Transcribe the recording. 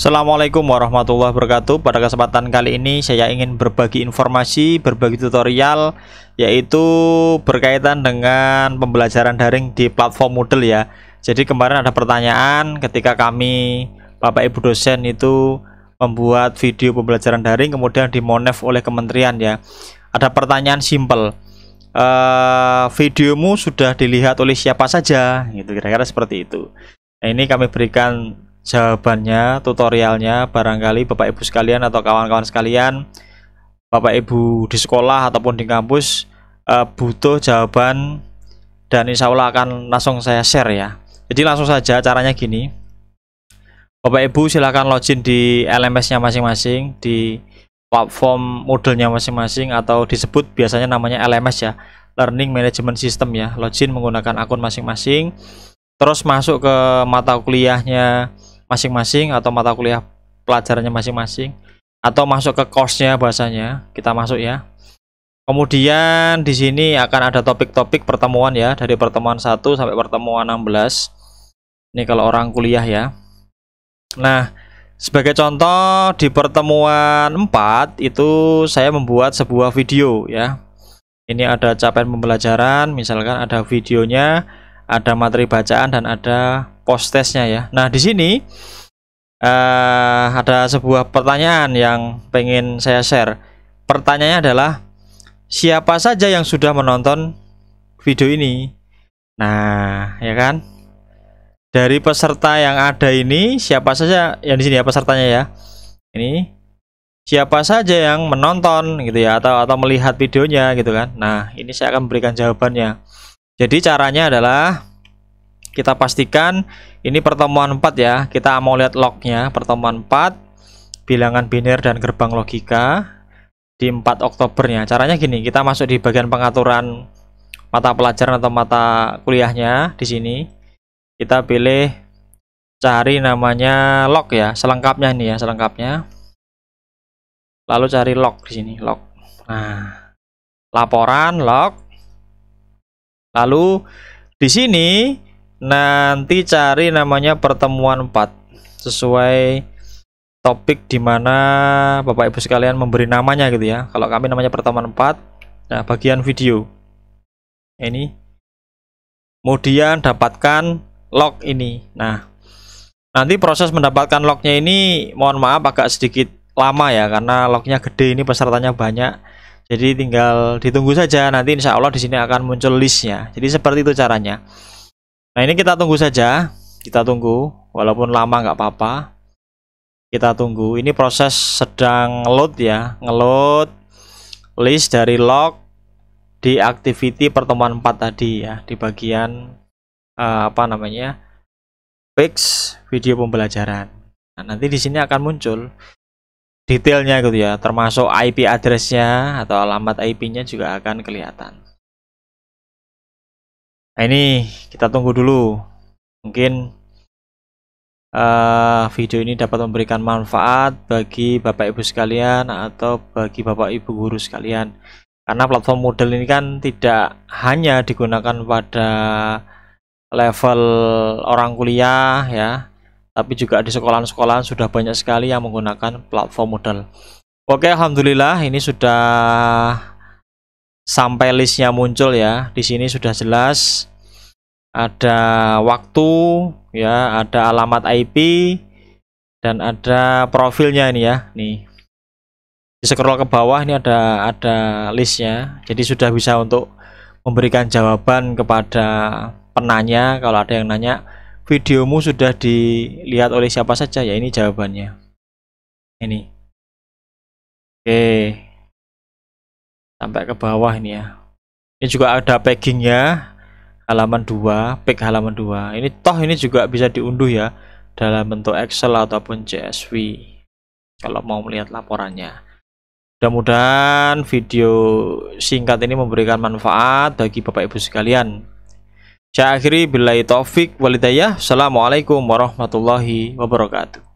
Assalamualaikum warahmatullahi wabarakatuh Pada kesempatan kali ini saya ingin berbagi informasi, berbagi tutorial Yaitu berkaitan dengan pembelajaran daring di platform Moodle ya Jadi kemarin ada pertanyaan ketika kami Bapak Ibu dosen itu membuat video pembelajaran daring Kemudian dimonef oleh kementerian ya Ada pertanyaan simple Uh, videomu sudah dilihat oleh siapa saja gitu kira-kira seperti itu nah, ini kami berikan jawabannya, tutorialnya barangkali Bapak Ibu sekalian atau kawan-kawan sekalian Bapak Ibu di sekolah ataupun di kampus uh, butuh jawaban dan insya Allah akan langsung saya share ya jadi langsung saja caranya gini Bapak Ibu silahkan login di LMS-nya masing-masing di platform modelnya masing-masing atau disebut biasanya namanya LMS ya Learning Management System ya login menggunakan akun masing-masing terus masuk ke mata kuliahnya masing-masing atau mata kuliah pelajarannya masing-masing atau masuk ke course-nya bahasanya kita masuk ya kemudian di sini akan ada topik-topik pertemuan ya dari pertemuan 1 sampai pertemuan 16 ini kalau orang kuliah ya nah sebagai contoh di pertemuan 4 itu saya membuat sebuah video ya ini ada capaian pembelajaran misalkan ada videonya ada materi bacaan dan ada post testnya ya nah di sini uh, ada sebuah pertanyaan yang pengen saya share pertanyaannya adalah siapa saja yang sudah menonton video ini nah ya kan dari peserta yang ada ini siapa saja yang di sini ya pesertanya ya ini siapa saja yang menonton gitu ya atau atau melihat videonya gitu kan nah ini saya akan memberikan jawabannya jadi caranya adalah kita pastikan ini pertemuan 4 ya kita mau lihat lognya pertemuan 4 bilangan biner dan gerbang logika di 4 Oktobernya caranya gini kita masuk di bagian pengaturan mata pelajaran atau mata kuliahnya di sini kita pilih cari namanya log ya selengkapnya ini ya selengkapnya lalu cari log di sini log nah laporan log lalu di sini nanti cari namanya pertemuan 4 sesuai topik dimana Bapak Ibu sekalian memberi namanya gitu ya kalau kami namanya pertemuan 4 nah bagian video ini kemudian dapatkan log ini nah nanti proses mendapatkan lognya ini mohon maaf agak sedikit lama ya karena lognya gede ini pesertanya banyak jadi tinggal ditunggu saja nanti insya Allah di sini akan muncul listnya jadi seperti itu caranya Nah ini kita tunggu saja, kita tunggu, walaupun lama nggak apa-apa. Kita tunggu. Ini proses sedang load ya, ngeload list dari log di activity pertemuan 4 tadi ya, di bagian uh, apa namanya fix video pembelajaran. Nah, nanti di sini akan muncul detailnya gitu ya, termasuk IP addressnya atau alamat IP-nya juga akan kelihatan. Nah, ini kita tunggu dulu. Mungkin uh, video ini dapat memberikan manfaat bagi Bapak Ibu sekalian atau bagi Bapak Ibu guru sekalian. Karena platform model ini kan tidak hanya digunakan pada level orang kuliah ya, tapi juga di sekolah-sekolah sudah banyak sekali yang menggunakan platform model. Oke, alhamdulillah ini sudah sampai listnya muncul ya di sini sudah jelas ada waktu ya ada alamat IP dan ada profilnya ini ya nih di scroll ke bawah ini ada ada listnya jadi sudah bisa untuk memberikan jawaban kepada penanya kalau ada yang nanya videomu sudah dilihat oleh siapa saja ya ini jawabannya ini oke okay sampai ke bawah ini ya ini juga ada ya halaman 2 pick halaman 2 ini toh ini juga bisa diunduh ya dalam bentuk Excel ataupun CSV kalau mau melihat laporannya mudah-mudahan video singkat ini memberikan manfaat bagi bapak ibu sekalian saya akhiri bila taufik walidayah assalamualaikum warahmatullahi wabarakatuh